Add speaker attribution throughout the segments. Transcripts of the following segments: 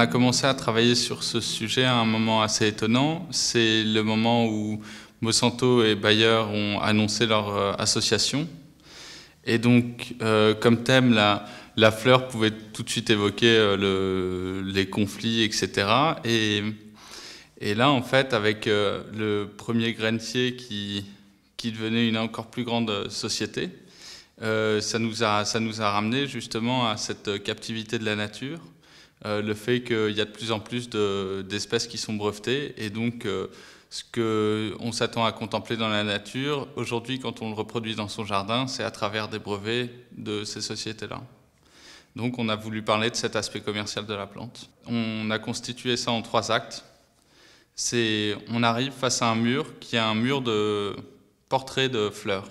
Speaker 1: a commencé à travailler sur ce sujet à un moment assez étonnant. C'est le moment où Monsanto et Bayer ont annoncé leur euh, association. Et donc, euh, comme thème, la, la, fleur pouvait tout de suite évoquer euh, les conflits, etc. Et, là, en fait, avec le premier grainetier qui, qui, devenait une encore plus grande société, ça nous, a, ça, nous a, ramené justement à cette captivité de la nature. Euh, le fait qu'il y a de plus en plus d'espèces qui sont brevetées et donc euh, ce qu'on s'attend à contempler dans la nature aujourd'hui quand on le reproduit dans son jardin, c'est à travers des brevets de ces sociétés-là. Donc on a voulu parler de cet aspect commercial de la plante. On a constitué ça en trois actes. C'est on arrive face à un mur qui est un mur de portraits de fleurs.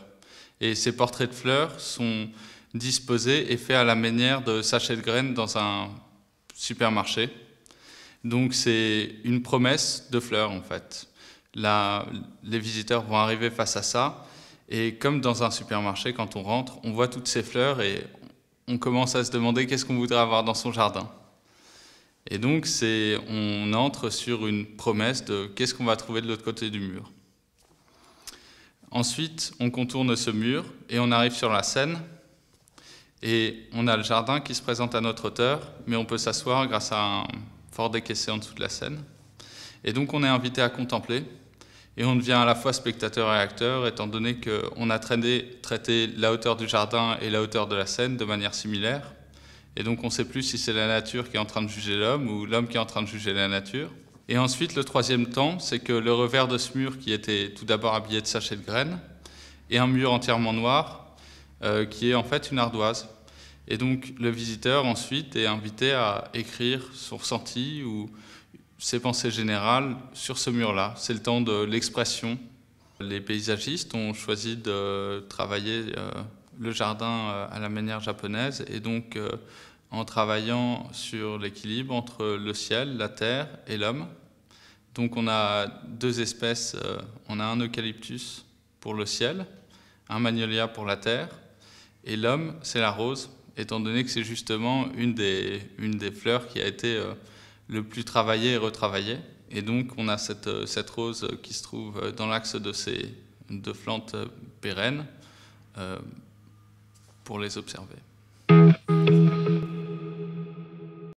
Speaker 1: Et ces portraits de fleurs sont disposés et faits à la manière de sachets de graines dans un supermarché. Donc c'est une promesse de fleurs en fait. Là, les visiteurs vont arriver face à ça et comme dans un supermarché, quand on rentre, on voit toutes ces fleurs et on commence à se demander qu'est-ce qu'on voudrait avoir dans son jardin. Et donc on entre sur une promesse de qu'est-ce qu'on va trouver de l'autre côté du mur. Ensuite, on contourne ce mur et on arrive sur la scène. Et on a le jardin qui se présente à notre hauteur, mais on peut s'asseoir grâce à un fort décaissé en dessous de la scène. Et donc on est invité à contempler, et on devient à la fois spectateur et acteur, étant donné qu'on a traité, traité la hauteur du jardin et la hauteur de la scène de manière similaire. Et donc on ne sait plus si c'est la nature qui est en train de juger l'homme ou l'homme qui est en train de juger la nature. Et ensuite, le troisième temps, c'est que le revers de ce mur, qui était tout d'abord habillé de sachets de graines, et un mur entièrement noir, euh, qui est en fait une ardoise. Et donc le visiteur ensuite est invité à écrire son ressenti ou ses pensées générales sur ce mur-là. C'est le temps de l'expression. Les paysagistes ont choisi de travailler euh, le jardin euh, à la manière japonaise et donc en travaillant sur l'équilibre entre le ciel, la terre et l'homme. Donc on a deux espèces, on a un eucalyptus pour le ciel, un magnolia pour la terre, et l'homme, c'est la rose, étant donné que c'est justement une des, une des fleurs qui a été euh, le plus travaillée et retravaillée. Et donc on a cette, euh, rose qui se trouve euh, dans l'axe de ces deux flantes pérennes pour les observer.